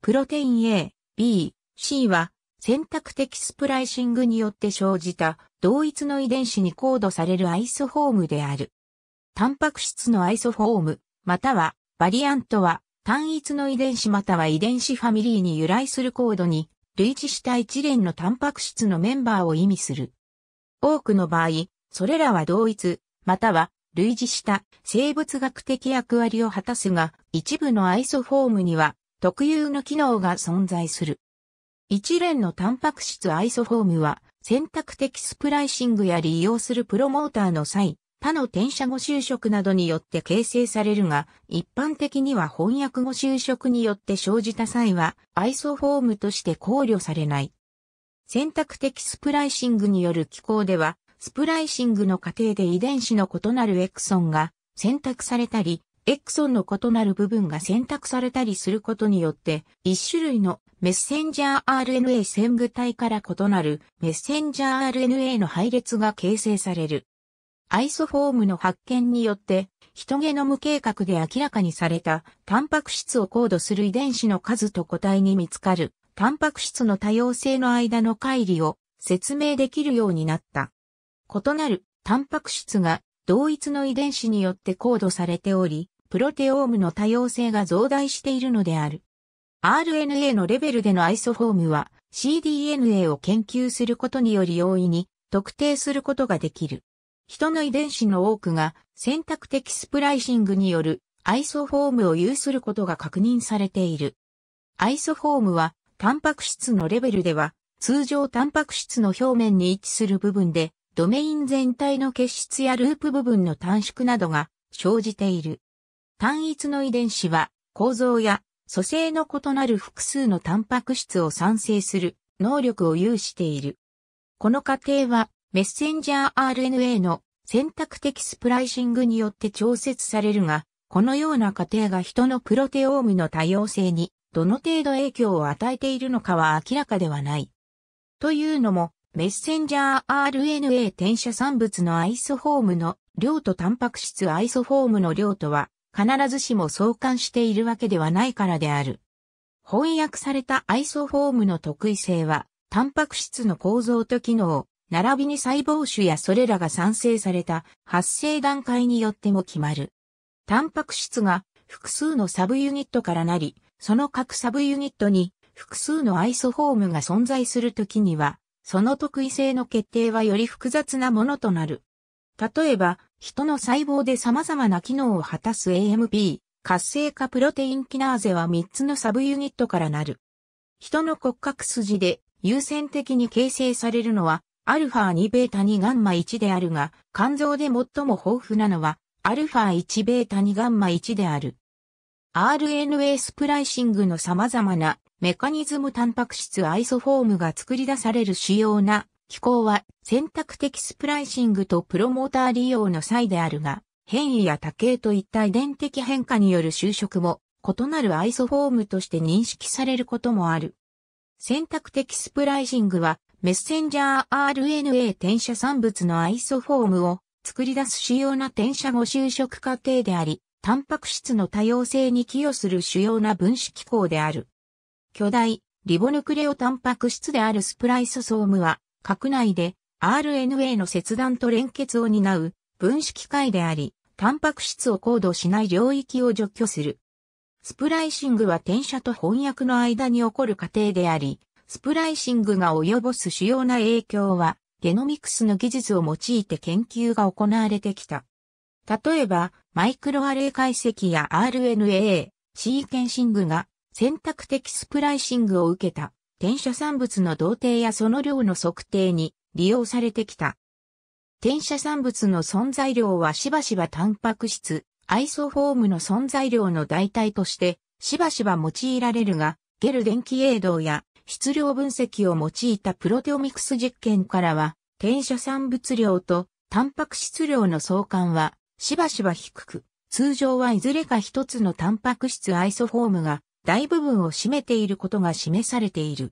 プロテイン A、B、C は選択的スプライシングによって生じた同一の遺伝子にコードされるアイソフォームである。タンパク質のアイソフォーム、またはバリアントは単一の遺伝子または遺伝子ファミリーに由来するコードに類似した一連のタンパク質のメンバーを意味する。多くの場合、それらは同一、または類似した生物学的役割を果たすが、一部のアイソフォームには特有の機能が存在する。一連のタンパク質アイソフォームは、選択的スプライシングや利用するプロモーターの際、他の転写後就職などによって形成されるが、一般的には翻訳後就職によって生じた際は、アイソフォームとして考慮されない。選択的スプライシングによる機構では、スプライシングの過程で遺伝子の異なるエクソンが選択されたり、エクソンの異なる部分が選択されたりすることによって、一種類のメッセンジャー RNA 線具体から異なるメッセンジャー RNA の配列が形成される。アイソフォームの発見によって、人ゲノム計画で明らかにされた、タンパク質をコードする遺伝子の数と個体に見つかる、タンパク質の多様性の間の乖離を説明できるようになった。異なるタンパク質が同一の遺伝子によってコードされており、プロテオームの多様性が増大しているのである。RNA のレベルでのアイソフォームは cDNA を研究することにより容易に特定することができる。人の遺伝子の多くが選択的スプライシングによるアイソフォームを有することが確認されている。アイソフォームはタンパク質のレベルでは通常タンパク質の表面に位置する部分でドメイン全体の結質やループ部分の短縮などが生じている。単一の遺伝子は構造や組成の異なる複数のタンパク質を産生する能力を有している。この過程はメッセンジャー RNA の選択的スプライシングによって調節されるが、このような過程が人のプロテオームの多様性にどの程度影響を与えているのかは明らかではない。というのも、メッセンジャー RNA 転写産物のアイソフォームの量とタンパク質アイソフォームの量とは必ずしも相関しているわけではないからである。翻訳されたアイソフォームの特異性は、タンパク質の構造と機能、並びに細胞種やそれらが産生された発生段階によっても決まる。タンパク質が複数のサブユニットからなり、その各サブユニットに複数のアイソフォームが存在するときには、その特異性の決定はより複雑なものとなる。例えば、人の細胞で様々な機能を果たす AMP、活性化プロテインキナーゼは3つのサブユニットからなる。人の骨格筋で優先的に形成されるのは、アルファ2ベータ2ガンマ1であるが、肝臓で最も豊富なのは、アルファ1ベータ2ガンマ1である。RNA スプライシングの様々なメカニズムタンパク質アイソフォームが作り出される主要な機構は選択的スプライシングとプロモーター利用の際であるが、変異や多形といった遺伝的変化による就職も異なるアイソフォームとして認識されることもある。選択的スプライシングはメッセンジャー RNA 転写産物のアイソフォームを作り出す主要な転写後就職過程であり、タンパク質の多様性に寄与する主要な分子機構である。巨大、リボヌクレオタンパク質であるスプライソソームは、核内で RNA の切断と連結を担う分子機械であり、タンパク質を高度しない領域を除去する。スプライシングは転写と翻訳の間に起こる過程であり、スプライシングが及ぼす主要な影響は、ゲノミクスの技術を用いて研究が行われてきた。例えば、マイクロアレイ解析や RNA、シーケンシングが選択的スプライシングを受けた転写産物の同定やその量の測定に利用されてきた。転写産物の存在量はしばしばタンパク質、アイソフォームの存在量の代替としてしばしば用いられるが、ゲル電気栄動や質量分析を用いたプロテオミクス実験からは、転写産物量とタンパク質量の相関はしばしば低く、通常はいずれか一つのタンパク質アイソフォームが大部分を占めていることが示されている。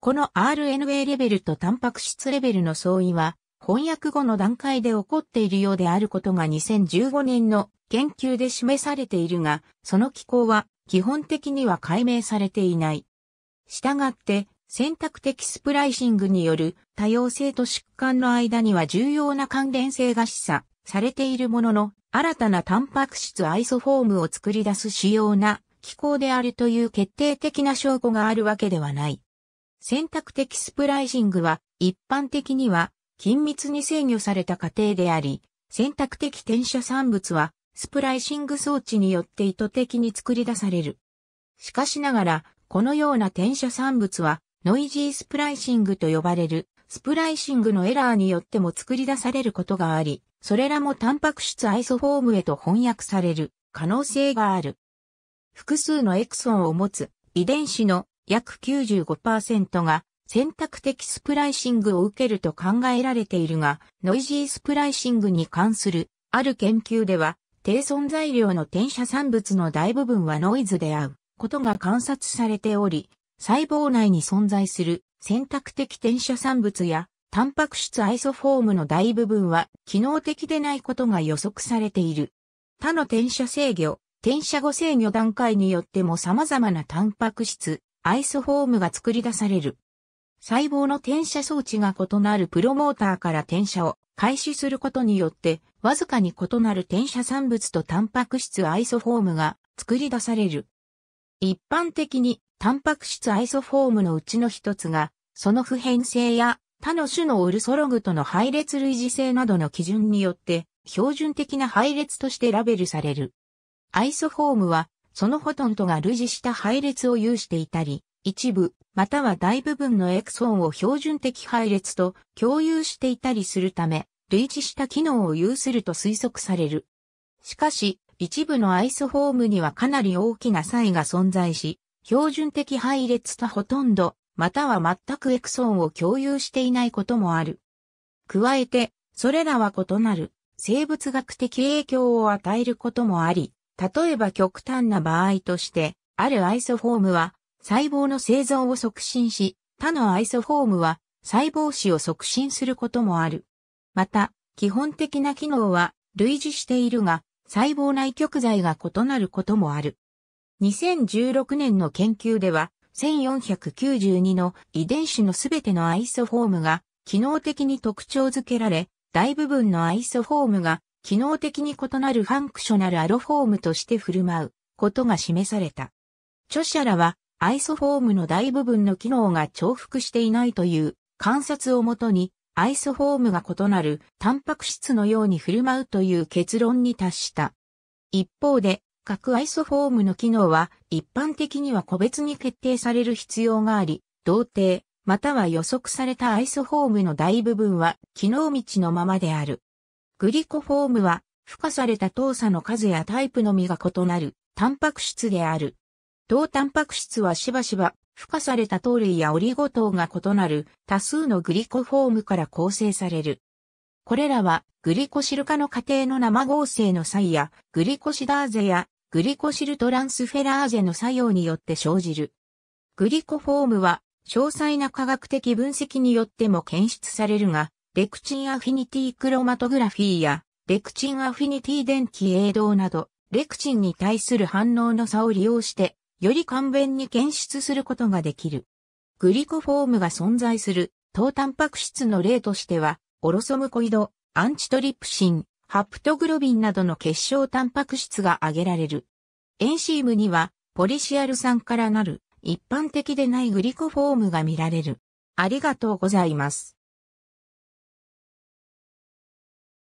この RNA レベルとタンパク質レベルの相違は、翻訳後の段階で起こっているようであることが2015年の研究で示されているが、その機構は基本的には解明されていない。したがって、選択的スプライシングによる多様性と疾患の間には重要な関連性が示唆されているものの、新たなタンパク質アイソフォームを作り出す主要な機構であるという決定的な証拠があるわけではない。選択的スプライシングは一般的には緊密に制御された過程であり、選択的転写産物はスプライシング装置によって意図的に作り出される。しかしながら、このような転写産物はノイジースプライシングと呼ばれるスプライシングのエラーによっても作り出されることがあり、それらもタンパク質アイソフォームへと翻訳される可能性がある。複数のエクソンを持つ遺伝子の約95%が選択的スプライシングを受けると考えられているが、ノイジースプライシングに関するある研究では、低存在量の転写産物の大部分はノイズであうことが観察されており、細胞内に存在する選択的転写産物やタンパク質アイソフォームの大部分は機能的でないことが予測されている。他の転写制御、転写後制御段階によっても様々なタンパク質、アイソフォームが作り出される。細胞の転写装置が異なるプロモーターから転写を開始することによって、わずかに異なる転写産物とタンパク質アイソフォームが作り出される。一般的に、タンパク質アイソフォームのうちの一つが、その普遍性や他の種のオルソログとの配列類似性などの基準によって、標準的な配列としてラベルされる。アイスフォームは、そのほとんどが類似した配列を有していたり、一部、または大部分のエクソンを標準的配列と共有していたりするため、類似した機能を有すると推測される。しかし、一部のアイスフォームにはかなり大きな差異が存在し、標準的配列とほとんど、または全くエクソンを共有していないこともある。加えて、それらは異なる生物学的影響を与えることもあり、例えば極端な場合として、あるアイソフォームは細胞の生存を促進し、他のアイソフォームは細胞死を促進することもある。また、基本的な機能は類似しているが、細胞内極剤が異なることもある。2016年の研究では、1492の遺伝子のすべてのアイソフォームが機能的に特徴づけられ、大部分のアイソフォームが機能的に異なるファンクショナルアロフォームとして振る舞うことが示された。著者らはアイソフォームの大部分の機能が重複していないという観察をもとにアイソフォームが異なるタンパク質のように振る舞うという結論に達した。一方で、各アイソフォームの機能は一般的には個別に決定される必要があり、同定、または予測されたアイソフォームの大部分は機能道のままである。グリコフォームは、付加された糖鎖の数やタイプのみが異なる、タンパク質である。糖タンパク質はしばしば、付加された糖類やオリゴ糖が異なる多数のグリコフォームから構成される。これらはグリコシル化の過程の生合成の際やグリコシダーゼやグリコシルトランスフェラーゼの作用によって生じる。グリコフォームは詳細な科学的分析によっても検出されるが、レクチンアフィニティクロマトグラフィーや、レクチンアフィニティ電気映動など、レクチンに対する反応の差を利用して、より簡便に検出することができる。グリコフォームが存在する、糖タンパク質の例としては、オロソムコイド、アンチトリプシン、ハプトグロビンなどの結晶タンパク質が挙げられる。エンシームには、ポリシアル酸からなる、一般的でないグリコフォームが見られる。ありがとうございます。